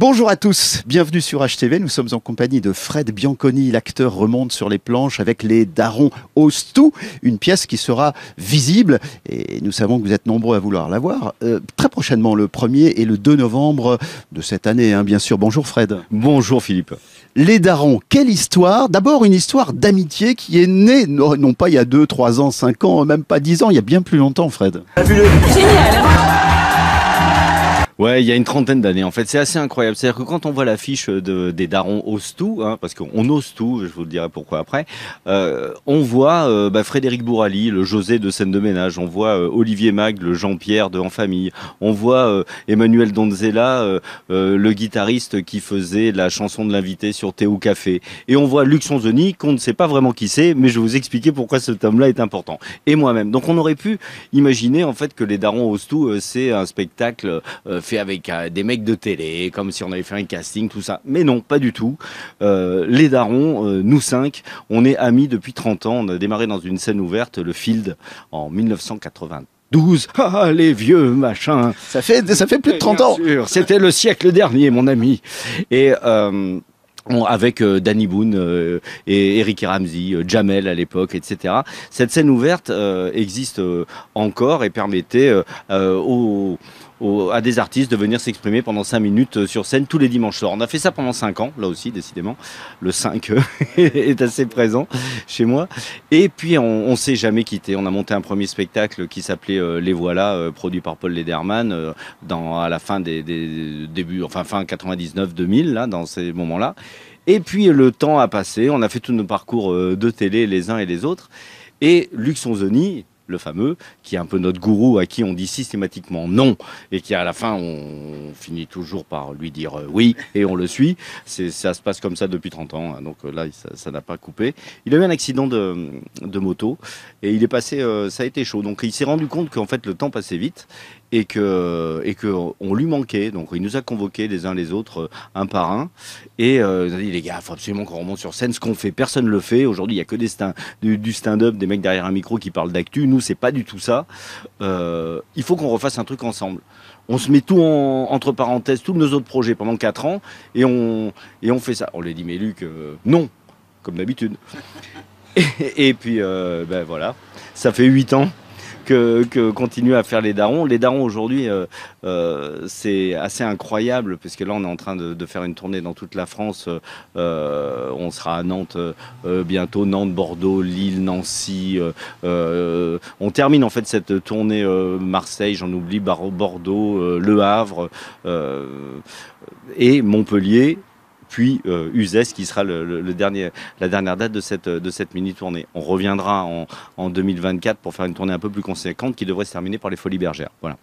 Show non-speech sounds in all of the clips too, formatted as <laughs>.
Bonjour à tous, bienvenue sur HTV. Nous sommes en compagnie de Fred Bianconi. L'acteur remonte sur les planches avec les darons Ostou, une pièce qui sera visible et nous savons que vous êtes nombreux à vouloir la voir euh, très prochainement, le 1er et le 2 novembre de cette année, hein, bien sûr. Bonjour Fred. Bonjour Philippe. Les darons, quelle histoire D'abord une histoire d'amitié qui est née, non, non, pas il y a 2, 3 ans, 5 ans, même pas 10 ans, il y a bien plus longtemps Fred. Génial Ouais, il y a une trentaine d'années. En fait, c'est assez incroyable. C'est-à-dire que quand on voit l'affiche de, des darons osent tout, hein, parce qu'on ose tout, je vous le dirai pourquoi après, euh, on voit euh, bah, Frédéric Bourali, le José de scène de ménage. On voit euh, Olivier Mag, le Jean-Pierre de En Famille. On voit Emmanuel Donzella, le guitariste qui faisait la chanson de l'invité sur Théo Café. Et on voit Luc Sonzoni, qu'on ne sait pas vraiment qui c'est, mais je vais vous expliquer pourquoi ce tome là est important. Et moi-même. Donc on aurait pu imaginer en fait que les darons osent tout, c'est un spectacle avec euh, des mecs de télé, comme si on avait fait un casting, tout ça. Mais non, pas du tout. Euh, les darons, euh, nous cinq, on est amis depuis 30 ans. On a démarré dans une scène ouverte, le Field, en 1992 <laughs> ah, ah, les vieux machins. Ça fait, ça fait plus de 30 ans. C'était le siècle dernier, mon ami. Et, avec Danny Boone et Eric Ramsey, Jamel à l'époque, etc. Cette scène ouverte existe encore et permettait aux à des artistes de venir s'exprimer pendant 5 minutes euh, sur scène tous les dimanches soirs. On a fait ça pendant 5 ans, là aussi, décidément. Le 5 euh, <laughs> est assez présent chez moi. Et puis, on, ne s'est jamais quitté. On a monté un premier spectacle qui s'appelait euh, Les Voilà, produit par Paul Lederman, dans, à la fin des, débuts, enfin fin 99-2000, là, dans ces moments-là. Et puis, le temps a passé. On a fait tous nos parcours de télé les uns et les autres. Et Luc Sonzoni, le fameux, qui est un peu notre gourou à qui on dit systématiquement non et qui à la fin on finit toujours par lui dire euh, oui et on le suit. Ça se passe comme ça depuis 30 ans, hein, donc euh, là ça n'a pas coupé. Il a eu un accident de, moto et il est passé, euh, ça a été chaud. Donc il s'est rendu compte qu'en fait le temps passait vite et que et que on lui manquait. Donc il nous a convoqués les uns les autres un par un et il a dit les gars, faut absolument qu'on remonte sur scène. Ce qu'on fait, personne le fait. Aujourd'hui il y a que des du, stand-up, des mecs derrière un micro qui parlent d'actu. Nous c'est pas du tout ça. Euh, il faut qu'on refasse un truc ensemble. On se met tout en, entre parenthèses, tous nos autres projets pendant 4 ans, et on, et on fait ça. On lui dit, mais Luc, euh, non, comme d'habitude. <laughs> Et, et puis, euh, ben voilà, ça fait 8 ans que, continuer à faire les darons. Les darons aujourd'hui, euh, euh, c'est assez incroyable puisque là, on est en train de, faire une tournée dans toute la France. Euh, on sera à Nantes bientôt, Nantes, Bordeaux, Lille, Nancy. on termine en fait cette tournée Marseille, j'en oublie, Bordeaux, Le Havre et Montpellier puis euh, Uzès qui sera le, dernier, la dernière date de cette, de cette mini-tournée. On reviendra en, en, 2024 pour faire une tournée un peu plus conséquente qui devrait se terminer par les Folies Bergères. Voilà.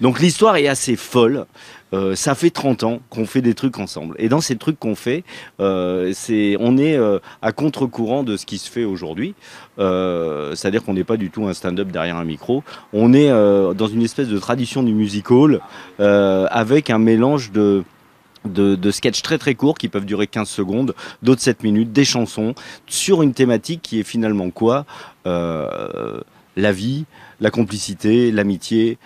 Donc l'histoire est assez folle. Euh, ça fait 30 ans qu'on fait des trucs ensemble. Et dans ces trucs qu'on fait, euh, c'est, on est euh, à contre-courant de ce qui se fait aujourd'hui. c'est-à-dire qu'on n'est pas du tout un stand-up derrière un micro. On est dans une espèce de tradition du music hall avec un mélange de de, sketchs très très courts qui peuvent durer 15 secondes, d'autres 7 minutes, des chansons sur une thématique qui est finalement quoi euh, La vie, la complicité, l'amitié,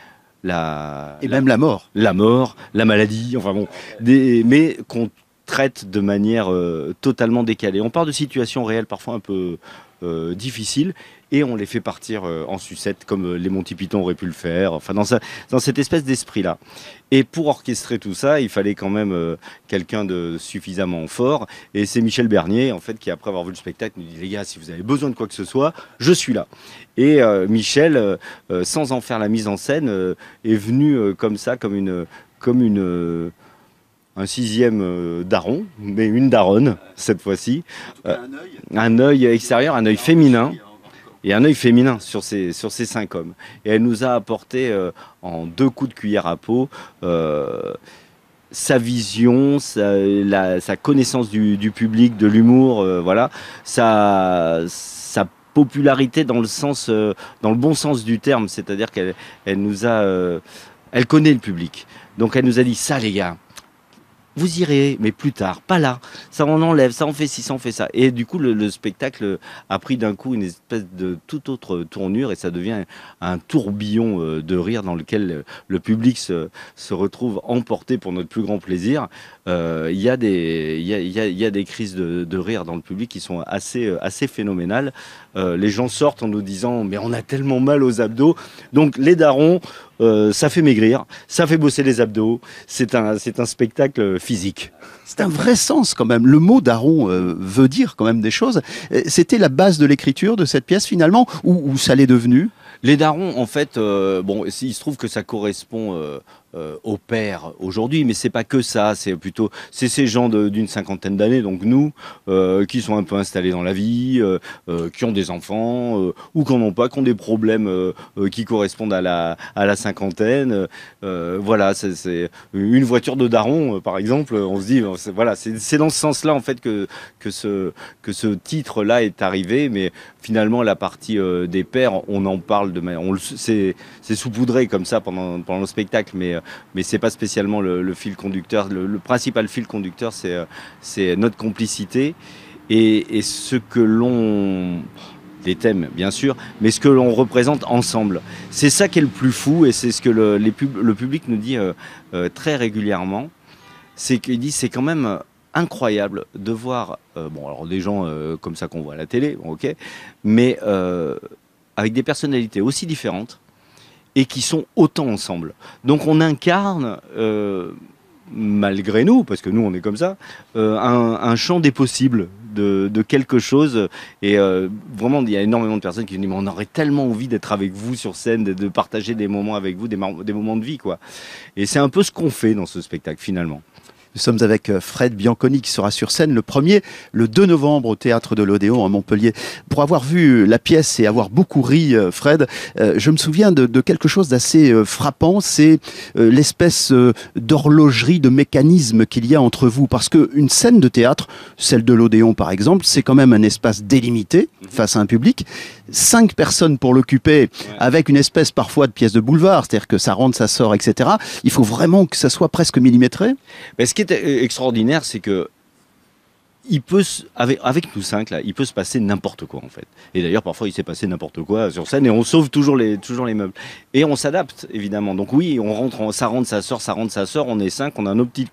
la et même la mort, la mort, la maladie, enfin bon, des, mais qu'on traite de manière euh, totalement décalée. On part de situations réelles parfois un peu euh, difficiles et on les fait partir euh, en sucette comme les Monty Python auraient pu le faire, enfin dans, dans cette espèce d'esprit-là. Et pour orchestrer tout ça, il fallait quand même quelqu'un de suffisamment fort et c'est Michel Bernier en fait qui après avoir vu le spectacle nous dit les gars si vous avez besoin de quoi que ce soit, je suis là. Et Michel, sans en faire la mise en scène, est venu comme ça, comme une... Comme une un sixième euh, daron, mais une daronne cette fois-ci. Euh, un œil extérieur, un œil féminin. Et un œil féminin sur ces, sur cinq hommes. Et elle nous a apporté euh, en deux coups de cuillère à peau sa vision, sa, connaissance du, public, de l'humour, voilà, sa, popularité dans le sens, dans le bon sens du terme, c'est-à-dire qu'elle nous a, elle connaît le public. Donc elle nous a dit ça, les gars, vous irez, mais plus tard, pas là. Ça, on enlève, ça, on fait ci, ça, on fait ça. Et du coup, le, spectacle a pris d'un coup une espèce de toute autre tournure et ça devient un tourbillon euh, de rire dans lequel le public se, retrouve emporté pour notre plus grand plaisir. Euh, il y, a des, y, a, des crises de, de, rire dans le public qui sont assez, euh, assez phénoménales. les gens sortent en nous disant, mais on a tellement mal aux abdos. Donc, les darons euh, ça fait maigrir, ça fait bosser les abdos. C'est un, c'est un spectacle physique. C'est un vrai sens quand même. Le mot daron euh, veut dire quand même des choses. Euh, c'était la base de l'écriture de cette pièce finalement, ou, ça l'est devenu Les darons, en fait, bon, il se trouve que ça correspond euh, père aujourd'hui, mais c'est pas que ça, c'est plutôt c'est ces gens d'une cinquantaine d'années, donc nous, euh, qui sont un peu installés dans la vie, euh, euh, qui ont des enfants ou qui ont pas, qui ont des problèmes qui correspondent à la à la cinquantaine. voilà, c'est une voiture de daron, par exemple. On se dit voilà, c'est dans ce sens-là en fait que que ce que ce titre-là est arrivé, mais finalement la partie des pères, on en parle de on c'est c'est saupoudré comme ça pendant pendant le spectacle, mais mais c'est pas spécialement le, fil conducteur. Le, principal fil conducteur, c'est euh, notre complicité et, ce que l'on des thèmes bien sûr, mais ce que l'on représente ensemble. C'est ça qui est le plus fou et c'est ce que le, public nous dit euh, euh, très régulièrement. C'est qu'il dit c'est quand même incroyable de voir, bon alors des gens comme ça qu'on voit à la télé, ok, mais avec des personnalités aussi différentes, et qui sont autant ensemble. Donc on incarne, euh, malgré nous, parce que nous on est comme ça, euh, un, champ des possibles. De, quelque chose et euh, vraiment il y a énormément de personnes qui me disent mais on aurait tellement envie d'être avec vous sur scène de, partager des moments avec vous des, des moments de vie quoi et c'est un peu ce qu'on fait dans ce spectacle finalement nous sommes avec euh, Fred Bianconi qui sera sur scène le 1er, le 2 novembre au théâtre de l'Odéon à Montpellier. Pour avoir vu euh, la pièce et avoir beaucoup ri, euh, Fred, je me souviens de, quelque chose d'assez frappant, c'est l'espèce d'horlogerie, de mécanisme qu'il y a entre vous. Parce qu'une scène de théâtre, celle de l'Odéon par exemple, c'est quand même un espace délimité mhm. face à un public. Cinq personnes pour l'occuper avec une espèce parfois de pièce de boulevard, c'est-à-dire que ça rentre, ça sort, etc. Il faut vraiment que ça soit presque millimétré. ce qui euh, extraordinaire, c'est que il peut avec, nous cinq là, il peut se passer n'importe quoi en fait. Et d'ailleurs parfois il s'est passé n'importe quoi sur scène et on sauve toujours les toujours les meubles et on s'adapte évidemment. Donc oui, on rentre, ça rentre sa sœur, ça rentre sa sœur, on est cinq, on a nos petites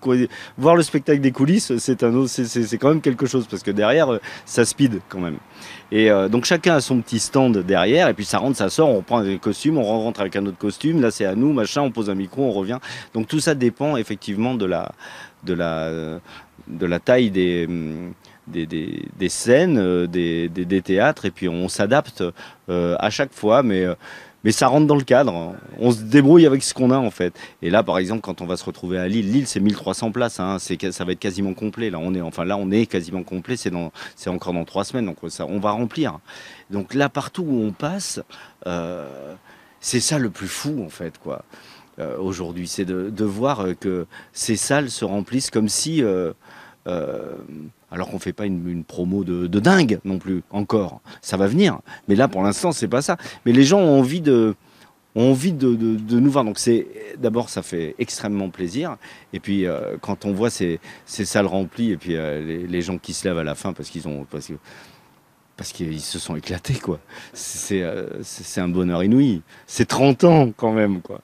Voir le spectacle des coulisses, c'est un c'est quand même quelque chose parce que derrière euh, ça speed quand même. Et euh, donc chacun a son petit stand derrière et puis ça rentre, ça sort, on prend un costume, on rentre avec un autre costume, là c'est à nous, machin, on pose un micro, on revient. Donc tout ça dépend effectivement de la de la, de la taille des, des, scènes, euh, des, des, théâtres, et puis on s'adapte euh, à chaque fois, mais, euh, mais ça rentre dans le cadre. Hein. On se débrouille avec ce qu'on a, en fait. Et là, par exemple, quand on va se retrouver à Lille, Lille, c'est 1300 places, hein, ça va être quasiment complet. Là, on est, enfin, là, on est quasiment complet, c'est encore dans trois semaines, donc ça, on va remplir. Donc là, partout où on passe, c'est ça le plus fou, en fait, quoi. Euh, aujourd'hui, c'est de, voir euh, que ces salles se remplissent comme si, euh, alors qu'on fait pas une, promo de, dingue non plus encore, ça va venir. Mais là, pour l'instant, c'est pas ça. Mais les gens ont envie de envie de, nous voir. Donc c'est d'abord ça fait extrêmement plaisir. Et puis quand on voit ces, salles remplies et puis les, gens qui se lèvent à la fin parce qu'ils ont parce parce se sont éclatés quoi. C'est un bonheur inouï. C'est 30 ans quand même quoi.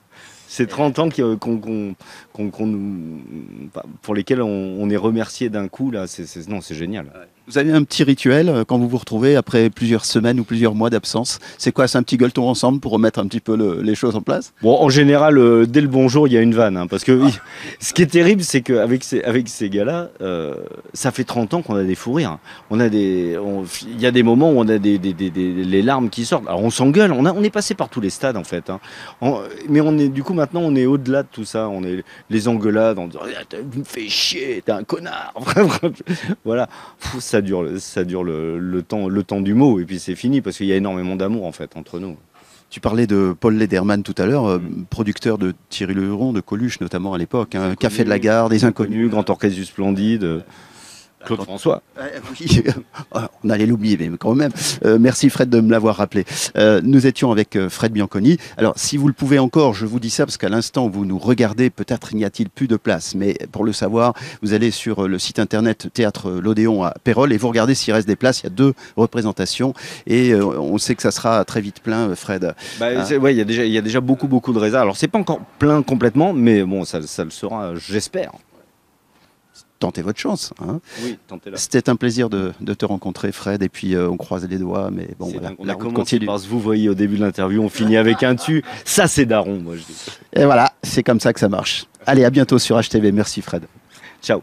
Ces 30 ans qui, euh, qu'on, qu'on, qu'on, bah, pour lesquels on, on est remercié d'un coup, là, c'est, c'est, non, c'est génial. Vous avez un petit rituel euh, quand vous vous retrouvez après plusieurs semaines ou plusieurs mois d'absence C'est quoi C'est un petit gueuleton ensemble pour remettre un petit peu les choses en place Bon, en général, euh, dès le bonjour, il y a une vanne. Hein, parce que ah. ce qui est terrible, c'est qu'avec ces, gars-là, euh, ça fait 30 ans qu'on a des fous rires. On a des, il y a des moments où on a des, des, les larmes qui sortent. Alors on s'engueule. On, on est passé par tous les stades en fait. Hein. mais on est, du coup, maintenant, on est au-delà de tout ça. On est les engueulades en disant, ah, tu me fais chier, t'es un connard. <laughs> voilà. ça ça dure, ça dure le, temps, le temps du mot, et puis c'est fini, parce qu'il y a énormément d'amour en fait entre nous. Tu parlais de Paul Lederman tout à l'heure, euh, producteur de Thierry Le Huron, de Coluche notamment à l'époque, hein. Café de la Gare, des Inconnus, Grand Orchestre du Splendide. Claude François. Euh, oui, <laughs> euh, on allait l'oublier, mais quand même. Euh, merci Fred de me l'avoir rappelé. nous étions avec Fred Bianconi. Alors, si vous le pouvez encore, je vous dis ça parce qu'à l'instant vous nous regardez, peut-être n'y a-t-il plus de place. Mais pour le savoir, vous allez sur le site internet Théâtre L'Odéon à Pérol et vous regardez s'il reste des places. Il y a deux représentations et on sait que ça sera très vite plein, Fred. Bah, ah. il y a déjà, beaucoup, beaucoup de réserves. Alors, c'est pas encore plein complètement, mais bon, ça le sera, j'espère tentez votre chance. Hein. C'était un plaisir de, te rencontrer, Fred. Et puis, euh, on croise les doigts. Mais bon, on la continue. vous voyez au début de l'interview, on finit avec un tu. Ça, c'est daron, moi, je dis. Et voilà, c'est comme ça que ça marche. Allez, à bientôt sur HTV. Merci, Fred. Ciao.